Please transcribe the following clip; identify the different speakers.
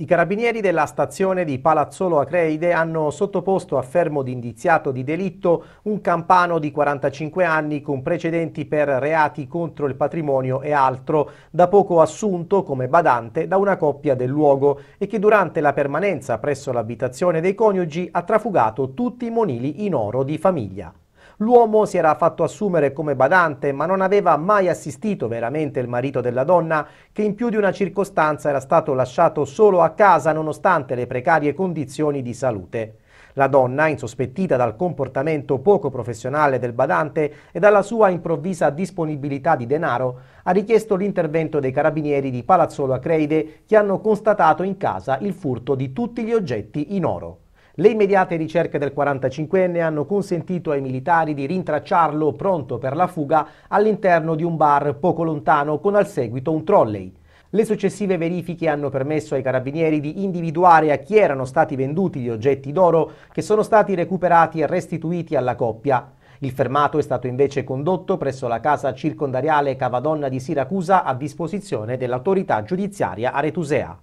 Speaker 1: I carabinieri della stazione di Palazzolo Acreide hanno sottoposto a fermo di indiziato di delitto un campano di 45 anni con precedenti per reati contro il patrimonio e altro, da poco assunto come badante da una coppia del luogo e che durante la permanenza presso l'abitazione dei coniugi ha trafugato tutti i monili in oro di famiglia. L'uomo si era fatto assumere come badante, ma non aveva mai assistito veramente il marito della donna, che in più di una circostanza era stato lasciato solo a casa nonostante le precarie condizioni di salute. La donna, insospettita dal comportamento poco professionale del badante e dalla sua improvvisa disponibilità di denaro, ha richiesto l'intervento dei carabinieri di Palazzolo Acreide che hanno constatato in casa il furto di tutti gli oggetti in oro. Le immediate ricerche del 45enne hanno consentito ai militari di rintracciarlo pronto per la fuga all'interno di un bar poco lontano con al seguito un trolley. Le successive verifiche hanno permesso ai carabinieri di individuare a chi erano stati venduti gli oggetti d'oro che sono stati recuperati e restituiti alla coppia. Il fermato è stato invece condotto presso la casa circondariale Cavadonna di Siracusa a disposizione dell'autorità giudiziaria aretusea.